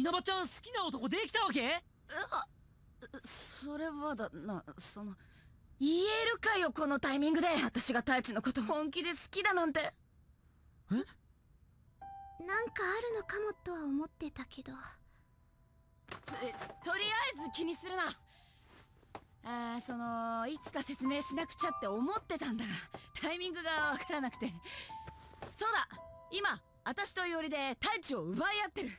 稲葉ちゃん好きな男できたわけあそれはだなその言えるかよこのタイミングで私が太一のこと本気で好きだなんてえなんかあるのかもとは思ってたけどととりあえず気にするなあーそのいつか説明しなくちゃって思ってたんだがタイミングがわからなくてそうだ今私と伊織で太一を奪い合ってる